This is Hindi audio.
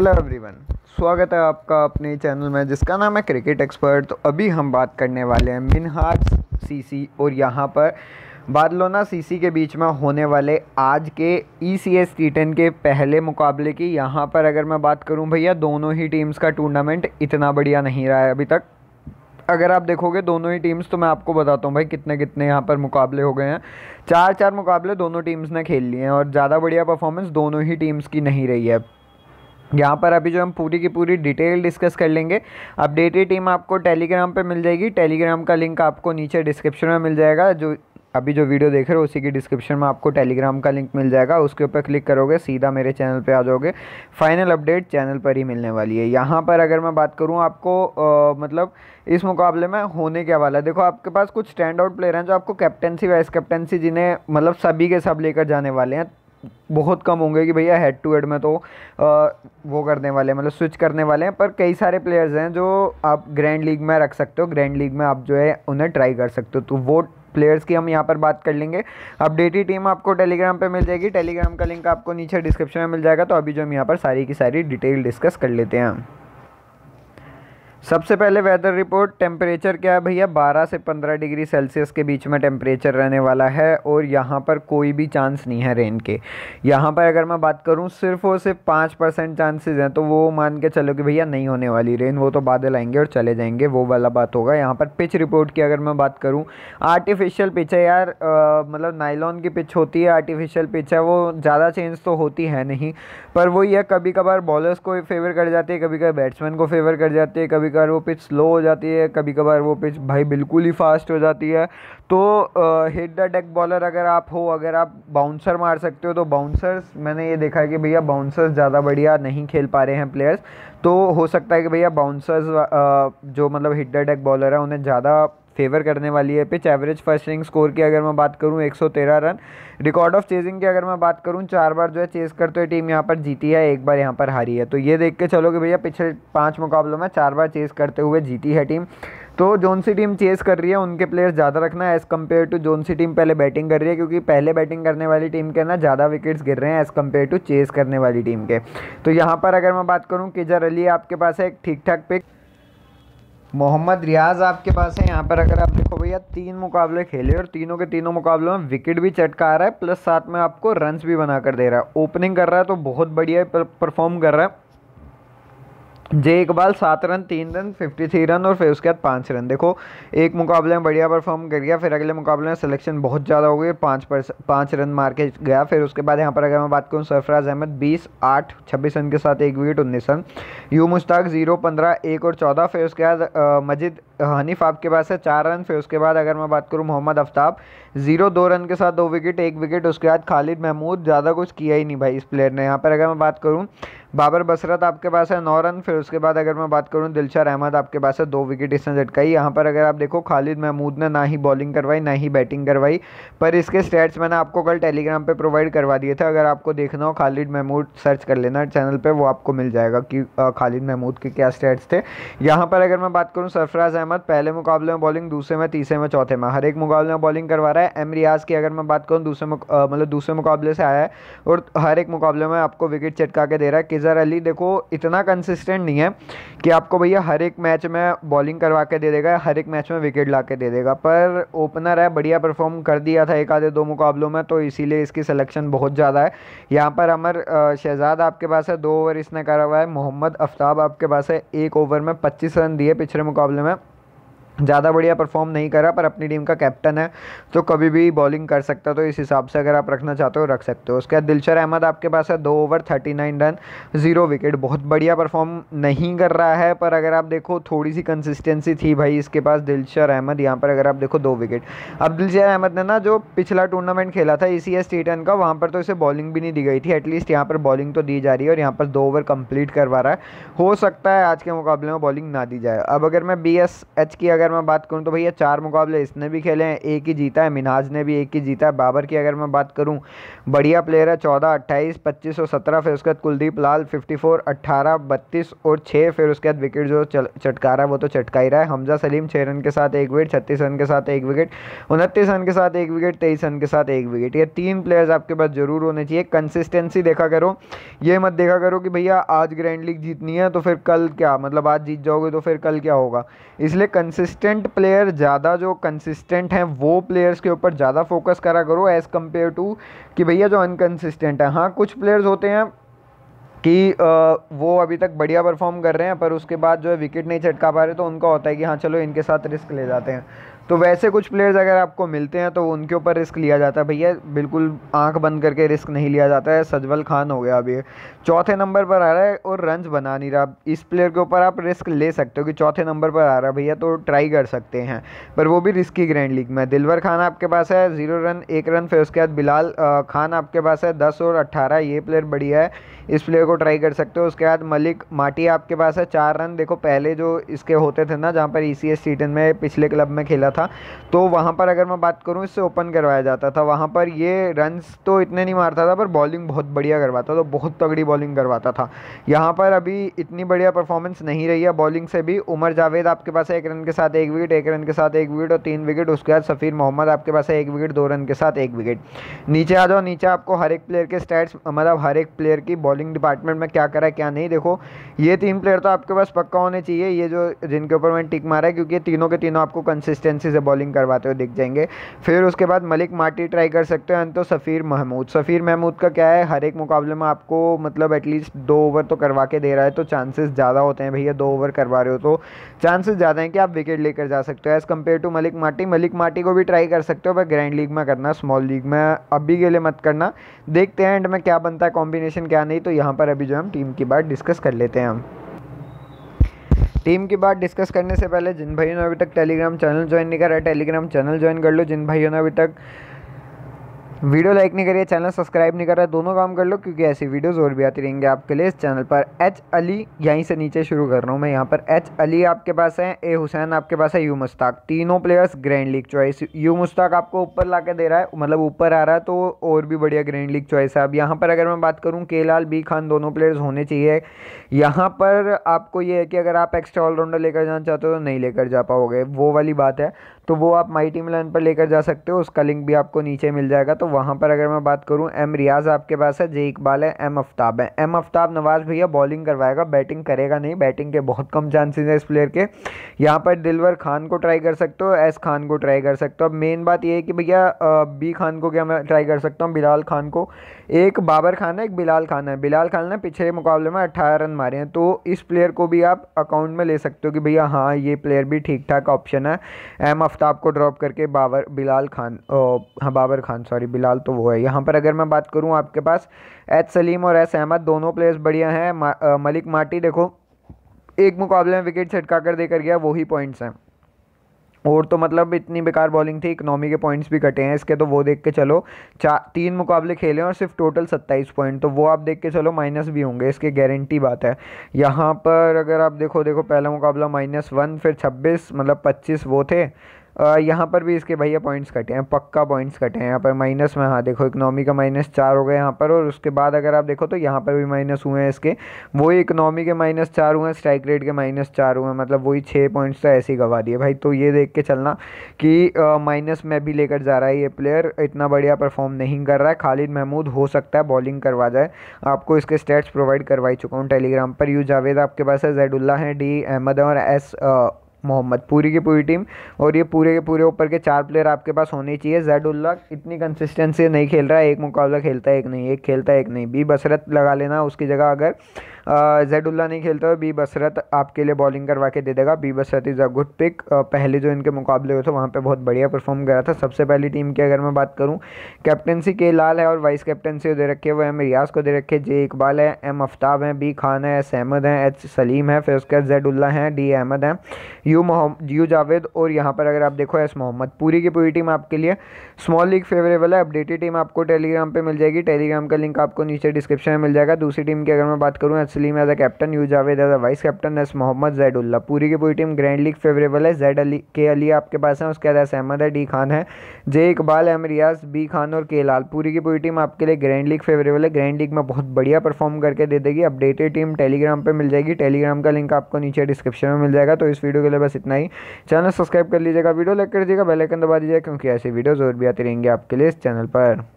हेलो एवरीवन स्वागत है आपका अपने चैनल में जिसका नाम है क्रिकेट एक्सपर्ट तो अभी हम बात करने वाले हैं मिनहाज सीसी और यहाँ पर बादलोना सीसी के बीच में होने वाले आज के E C S T ten के पहले मुकाबले की यहाँ पर अगर मैं बात करूँ भैया दोनों ही टीम्स का टूर्नामेंट इतना बढ़िया नहीं रहा है अभी तक अगर आप देखोगे दोनों ही टीम्स तो मैं आपको बताता हूँ भाई कितने कितने यहाँ पर मुकाबले हो गए हैं चार चार मुकाबले दोनों टीम्स ने खेल लिए हैं और ज़्यादा बढ़िया परफॉर्मेंस दोनों ही टीम्स की नहीं रही है यहाँ पर अभी जो हम पूरी की पूरी डिटेल डिस्कस कर लेंगे अपडेटेड टीम आपको टेलीग्राम पे मिल जाएगी टेलीग्राम का लिंक आपको नीचे डिस्क्रिप्शन में मिल जाएगा जो अभी जो वीडियो देख रहे हो उसी की डिस्क्रिप्शन में आपको टेलीग्राम का लिंक मिल जाएगा उसके ऊपर क्लिक करोगे सीधा मेरे चैनल पे आ जाओगे फाइनल अपडेट चैनल पर ही मिलने वाली है यहाँ पर अगर मैं बात करूँ आपको आ, मतलब इस मुकाबले में होने के हवाला देखो आपके पास कुछ स्टैंड आउट प्लेयर हैं जो आपको कैप्टनसी वाइस कैप्टनसी जिन्हें मतलब सभी के सब लेकर जाने वाले हैं बहुत कम होंगे कि भैया हेड टू हेड में तो आ, वो करने वाले हैं मतलब स्विच करने वाले हैं पर कई सारे प्लेयर्स हैं जो आप ग्रैंड लीग में रख सकते हो ग्रैंड लीग में आप जो है उन्हें ट्राई कर सकते हो तो वो प्लेयर्स की हम यहाँ पर बात कर लेंगे अपडेटी टीम आपको टेलीग्राम पे मिल जाएगी टेलीग्राम का लिंक आपको नीचे डिस्क्रिप्शन में मिल जाएगा तो अभी जो हम यहाँ पर सारी की सारी डिटेल डिस्कस कर लेते हैं सबसे पहले वेदर रिपोर्ट टेम्परेचर क्या है भैया 12 से 15 डिग्री सेल्सियस के बीच में टेम्परेचर रहने वाला है और यहाँ पर कोई भी चांस नहीं है रेन के यहाँ पर अगर मैं बात करूँ सिर्फ और सिर्फ पाँच परसेंट चांसेज हैं तो वो मान के चलो कि भैया नहीं होने वाली रेन वो तो बादल आएंगे और चले जाएंगे वो वाला बात होगा यहाँ पर पिच रिपोर्ट की अगर मैं बात करूँ आर्टिफिशियल पिच है यार मतलब नाइलॉन की पिच होती है आर्टिफिशियल पिच है वो ज़्यादा चेंज तो होती है नहीं पर वो यह कभी कभार बॉलर्स को फेवर कर जाती है कभी कभी बैट्समैन को फेवर कर जाती है कभी कभी कभार वो पिच स्लो हो जाती है कभी कभार वो पिच भाई बिल्कुल ही फास्ट हो जाती है तो हिट द डेक बॉलर अगर आप हो अगर आप बाउंसर मार सकते हो तो बाउंसर्स मैंने ये देखा है कि भैया बाउंसर्स ज़्यादा बढ़िया नहीं खेल पा रहे हैं प्लेयर्स तो हो सकता है कि भैया बाउंसर्स जो मतलब हिट द डेक बॉलर है उन्हें ज़्यादा फेवर करने वाली है pitch average first inning score की अगर मैं बात करूँ 113 रन रिकॉर्ड ऑफ चेजिंग की अगर मैं बात करूँ चार बार जो है चेज करते हुए टीम यहाँ पर जीती है एक बार यहाँ पर हारी है तो ये देख के चलो कि भैया पिछले पाँच मुकाबलों में चार बार चेज करते हुए जीती है टीम तो जोन सी टीम चेस कर रही है उनके प्लेयर्स ज़्यादा रखना है as compare to zone C team पहले बैटिंग कर रही है क्योंकि पहले बैटिंग करने वाली टीम के ना ज़्यादा विकेट्स गिर रहे हैं एज़ कम्पेयर टू चेस करने वाली टीम के तो यहाँ पर अगर मैं बात करूँ किजर अली आपके पास है एक ठीक ठाक पिक मोहम्मद रियाज आपके पास है यहाँ पर अगर आप देखो भैया तीन मुकाबले खेले और तीनों के तीनों मुकाबलों में विकेट भी चटका रहा है प्लस साथ में आपको रन्स भी बनाकर दे रहा है ओपनिंग कर रहा है तो बहुत बढ़िया परफॉर्म कर रहा है जे इकबाल सात रन तीन रन फिफ्टी थ्री रन और फिर उसके बाद पाँच रन देखो एक मुकाबले में बढ़िया परफॉर्म कर गया फिर अगले मुकाबले में सिलेक्शन बहुत ज़्यादा हो गई पाँच पर पाँच रन मार के गया फिर उसके बाद यहाँ पर अगर मैं बात करूँ सरफराज अहमद बीस आठ छब्बीस रन के साथ एक विकेट उन्नीस रन यू मुश्ताक जीरो पंद्रह एक और चौदह फिर उसके बाद मजिद हनीफ आपके पास है चार रन फिर उसके बाद अगर मैं बात करूँ मोहम्मद आफ्ताब जीरो दो रन के साथ दो विकेट एक विकेट उसके बाद खालिद महमूद ज़्यादा कुछ किया ही नहीं भाई इस प्लेयर ने यहाँ पर अगर मैं बात करूँ बाबर बसरत आपके पास है नौ रन फिर उसके बाद अगर मैं बात करूँ दिलशा अहमद आपके पास है दो विकेट इसने झटकाई यहाँ पर अगर आप देखो खालिद महमूद ने ना ही बॉलिंग करवाई ना ही बैटिंग करवाई पर इसके स्टेट्स मैंने आपको कल टेलीग्राम पे प्रोवाइड करवा दिए थे अगर आपको देखना हो खालिद महमूद सर्च कर लेना चैनल पर वो आपको मिल जाएगा कि खालिद महमूद के क्या स्टैट्स थे यहाँ पर अगर मैं बात करूँ सरफराज अहमद पहले मुकाबले में बॉलिंग दूसरे में तीसरे में चौथे में हर एक मुकाबले में बॉलिंग करवा रहा है एम रियाज की अगर मैं बात करूँ दूसरे मतलब दूसरे मुकाबले से आया है और हर एक मुकाबले में आपको विकेट चटका के दे रहा है इज़र अली देखो इतना कंसिस्टेंट नहीं है कि आपको भैया हर एक मैच में बॉलिंग करवा के दे देगा हर एक मैच में विकेट ला के दे देगा पर ओपनर है बढ़िया परफॉर्म कर दिया था एक आधे दो मुकाबलों में तो इसीलिए इसकी सिलेक्शन बहुत ज़्यादा है यहाँ पर अमर शहजाद आपके पास है दो ओवर इसने करा हुआ है मोहम्मद आफ्ताब आपके पास है एक ओवर में पच्चीस रन दिए पिछले मुकाबले में ज़्यादा बढ़िया परफॉर्म नहीं करा पर अपनी टीम का कैप्टन है तो कभी भी बॉलिंग कर सकता तो इस हिसाब से अगर आप रखना चाहते हो रख सकते हो उसके बाद दिलचर अहमद आपके पास है दो over thirty nine run zero wicket बहुत बढ़िया परफॉर्म नहीं कर रहा है पर अगर आप देखो थोड़ी सी कंसिस्टेंसी थी भाई इसके पास दिलचर अहमद यहाँ पर अगर आप देखो दो विकेट अब दिलचर अहमद ने ना जो पिछला टूर्नामेंट खेला था इसी एस टी का वहाँ पर तो इसे बॉलिंग भी नहीं दी गई थी एटलीस्ट यहाँ पर बॉलिंग तो दी जा रही है और यहाँ पर दो ओवर कंप्लीट करवा रहा है हो सकता है आज के मुकाबले में बॉलिंग ना दी जाए अब अगर मैं बी एस एच की अगर अगर मैं बात करूं तो भैया चार मुकाबले इसने भी खेले हैं एक ही जीता है मिनाज ने भी एक ही जीता है बाबर की अगर मैं बात करूं बढ़िया प्लेयर है चौदह अट्ठाईस पच्चीस और सत्रह फिर उसके बाद कुलदीप लाल फिफ्टी फोर अट्ठारह बत्तीस और छः फिर उसके बाद विकेट जो चटका रहा है वो तो चटका ही रहा है हमजा सलीम छः रन के साथ एक विकेट छत्तीस रन के साथ एक विकेट उनतीस रन के साथ एक विकेट तेईस रन के साथ एक विकेट ये तीन प्लेयर्स आपके पास जरूर होने चाहिए कंसिस्टेंसी देखा करो ये मत देखा करो कि भैया आज ग्रैंड लीग जीतनी है तो फिर कल क्या मतलब आज जीत जाओगे तो फिर कल क्या होगा इसलिए कंसिस्ट कंसिस्टेंट प्लेयर ज़्यादा जो कंसिस्टेंट हैं वो प्लेयर्स के ऊपर ज़्यादा फोकस करा करो एज़ कम्पेयर टू कि भैया जो अनकंसिस्टेंट है हाँ कुछ प्लेयर्स होते हैं कि वो अभी तक बढ़िया परफॉर्म कर रहे हैं पर उसके बाद जो है विकेट नहीं चटका पा रहे तो उनका होता है कि हाँ चलो इनके साथ रिस्क ले जाते हैं तो वैसे कुछ प्लेयर्स अगर आपको मिलते हैं तो उनके ऊपर रिस्क लिया जाता है भैया बिल्कुल आंख बंद करके रिस्क नहीं लिया जाता है सजवल खान हो गया अभी चौथे नंबर पर आ रहा है और रन बना नहीं रहा इस प्लेयर के ऊपर आप रिस्क ले सकते हो कि चौथे नंबर पर आ रहा है भैया तो ट्राई कर सकते हैं पर वो भी रिस्की ग्रैंड लीग में दिलवर खान आपके पास है ज़ीरो रन एक रन फिर उसके बाद बिलाल खान आपके पास है दस और अट्ठारह ये प्लेयर बढ़िया है इस प्लेयर को ट्राई कर सकते हो उसके बाद मलिक माटी आपके पास है चार रन देखो पहले जो इसके होते थे ना जहाँ पर ई e सी में पिछले क्लब में खेला था था तो वहाँ पर अगर मैं बात करूँ इससे ओपन करवाया जाता था वहाँ पर ये रन्स तो इतने नहीं मारता था पर बॉलिंग बहुत बढ़िया करवाता था बहुत तगड़ी बॉलिंग करवाता था यहाँ पर अभी इतनी बढ़िया परफॉर्मेंस नहीं रही है बॉलिंग से भी उमर जावेद आपके पास एक रन के साथ एक विकेट एक रन के साथ एक विकेट और तीन विकेट उसके बाद सफ़ीर मोहम्मद आपके पास एक विकेट दो रन के साथ एक विकेट नीचे आ जाओ नीचे आपको हर एक प्लेयर के स्टैट्स मतलब हर एक प्लेयर की बॉलिंग डिपार्टमेंट में क्या करा क्या नहीं देखो ये तीन प्लेयर तो आपके पास पक्का होने चाहिए ये जो जिनके ऊपर मैंने टिक मारा है क्योंकि तीनों के तीनों आपको कंसिस्टेंसी कैप्टनसी से बॉलिंग करवाते हुए दिख जाएंगे फिर उसके बाद मलिक माटी ट्राई कर सकते हैं तो सफ़ीर महमूद सफ़ीर महमूद का क्या है हर एक मुकाबले में आपको मतलब एटलीस्ट दो ओवर तो करवा के दे रहा है तो चांसेस ज़्यादा होते हैं भैया दो ओवर करवा रहे हो तो चांसेस ज़्यादा हैं कि आप विकेट लेकर जा सकते हो एज़ कम्पेयर टू मलिक माटी मलिक माटी को भी ट्राई कर सकते हो पर ग्रैंड लीग में करना स्मॉल लीग में अभी के लिए मत करना देखते हैं एंड में क्या बनता है कॉम्बिनेशन क्या नहीं तो यहाँ पर अभी जो हम टीम की बात डिस्कस कर लेते हैं हम टीम की बात डिस्कस करने से पहले जिन भाइयों ने अभी तक टेलीग्राम चैनल ज्वाइन नहीं करा टेलीग्राम चैनल ज्वाइन कर लो जिन भाइयों ने अभी तक वीडियो लाइक नहीं करिए चैनल सब्सक्राइब नहीं कर रहा दोनों काम कर लो क्योंकि ऐसी वीडियोस और भी आती रहेंगे आपके लिए इस चैनल पर एच अली यहीं से नीचे शुरू कर रहा हूँ मैं यहाँ पर एच अली आपके पास है ए हुसैन आपके पास है यू मुश्ताक तीनों players grand league choice U Mushtaq आपको ऊपर ला दे रहा है मतलब ऊपर आ रहा है तो और भी बढ़िया ग्रैंड लीग चॉइस है अब यहाँ पर अगर मैं बात करूँ के लाल बी खान दोनों प्लेयर्स होने चाहिए यहाँ पर आपको ये है कि अगर आप एक्स्ट्रा ऑलराउंडर लेकर जाना चाहते हो तो नहीं लेकर जा पाओगे वो वाली बात है तो वो आप माई टीम लर्न पर लेकर जा सकते हो उसका लिंक भी आपको नीचे मिल जाएगा तो वहाँ पर अगर मैं बात करूँ एम रियाज आपके पास है जे इकबाल है एम आफ्ताब है एम आफ्ताब नवाज भैया बॉलिंग करवाएगा बैटिंग करेगा नहीं बैटिंग के बहुत कम चांसेस हैं इस प्लेयर के यहाँ पर दिलवर खान को ट्राई कर सकते हो एस खान को ट्राई कर सकते हो अब मेन बात यह है कि भैया बी खान को क्या मैं ट्राई कर सकता हूँ बिलाल खान को एक बाबर खान है एक बिलाल खान है बिलाल खान ने पिछले मुकाबले में अट्ठारह रन मारे हैं तो इस प्लेयर को भी आप अकाउंट में ले सकते हो कि भैया हाँ ये प्लेयर भी ठीक ठाक ऑप्शन है एम आफ्ताब को ड्रॉप करके बाबर बिलाल खान हाँ बाबर खान सॉरी बिलाल तो वो है यहाँ पर अगर मैं बात करूँ आपके पास एच सलीम और एस अहमद दोनों प्लेयर्स बढ़िया हैं मा, मलिक माटी देखो एक मुकाबले में विकेट छटका कर देकर गया वही पॉइंट्स हैं और तो मतलब इतनी बेकार बॉलिंग थी इकनॉमी के पॉइंट्स भी कटे हैं इसके तो वो देख के चलो चार तीन मुकाबले खेले और सिर्फ टोटल सत्ताईस पॉइंट तो वो आप देख के चलो माइनस भी होंगे इसके गारंटी बात है यहाँ पर अगर आप देखो देखो पहला मुकाबला माइनस वन फिर छब्बीस मतलब पच्चीस वो थे यहाँ पर भी इसके भैया पॉइंट्स कटे हैं पक्का पॉइंट्स कटे हैं यहाँ पर माइनस में हाँ देखो इकनॉमी का माइनस चार हो गया यहाँ पर और उसके बाद अगर आप देखो तो यहाँ पर भी माइनस हुए हैं इसके वही इकनॉमी के माइनस चार हुए हैं स्ट्राइक रेट के माइनस चार हुए हैं मतलब वही छः पॉइंट्स तो ऐसे ही गवा दिए भाई तो ये देख के चलना कि माइनस में भी लेकर जा रहा है ये प्लेयर इतना बढ़िया परफॉर्म नहीं कर रहा है खालिद महमूद हो सकता है बॉलिंग करवा जाए आपको इसके स्टेट्स प्रोवाइड करवाई चुका हूँ टेलीग्राम पर यू जावेद आपके पास है जैडुल्ला है डी अहमद है और एस मोहम्मद पूरी की पूरी टीम और ये पूरे के पूरे ऊपर के चार प्लेयर आपके पास होने चाहिए जैड उल्ला इतनी कंसिस्टेंसी नहीं खेल रहा है एक मुकाबला खेलता है एक नहीं एक खेलता है एक नहीं बी बसरत लगा लेना उसकी जगह अगर जैडुल्ला नहीं खेलता बी बसरत आपके लिए बॉलिंग करवा के दे देगा B Basrat is a good pick पहले जो इनके मुकाबले हुए थे वहाँ पे बहुत बढ़िया परफॉर्म करा था सबसे पहली टीम की अगर मैं बात करूँ कैप्टनसी के लाल है और वाइस कैप्टनसी दे रखे वो एम रियाज को दे रखे जे इकबाल है एम आफ्ताब हैं बी खान है एस अहमद हैं एच सलीम है फिर उसके बाद जैडुल्ला हैं डी अहमद हैं यू मोहम्मद यू जावेद और यहाँ पर अगर आप देखो एस मोहम्मद पूरी की पूरी टीम आपके लिए स्मॉल लीग फेवरेबल है अपडेटेड टीम आपको टेलीग्राम पर मिल जाएगी टेलीग्राम का लिंक आपको नीचे डिस्क्रिप्शन में मिल जाएगा दूसरी टीम की अगर मैं बात करूँ H Salim as a captain U Javed as a vice captain S Mohammad Zaidullah पूरी की पूरी टीम ग्रैंड लीग फेवरेबल है जैड अली के अली आपके पास है उसके अलावा अहमद है डी खान है J Iqbal M Riyaz B Khan और के लाल पूरी की पूरी टीम आपके लिए ग्रैंड लीग फेवरेबल है ग्रैंड लीग में बहुत बढ़िया परफॉर्म करके दे देगी अपडेटेड टीम टेलीग्राम पर मिल जाएगी टेलीग्राम का लिंक आपको नीचे डिस्क्रिप्शन में मिल जाएगा तो इस वीडियो के लिए बस इतना ही चैनल सब्सक्राइब कर लीजिएगा वीडियो लाइक कर दीजिएगा बेलाइकन दबा दीजिएगा क्योंकि ऐसी वीडियोज़ और भी आती रहेंगे आपके लिए इस चैनल पर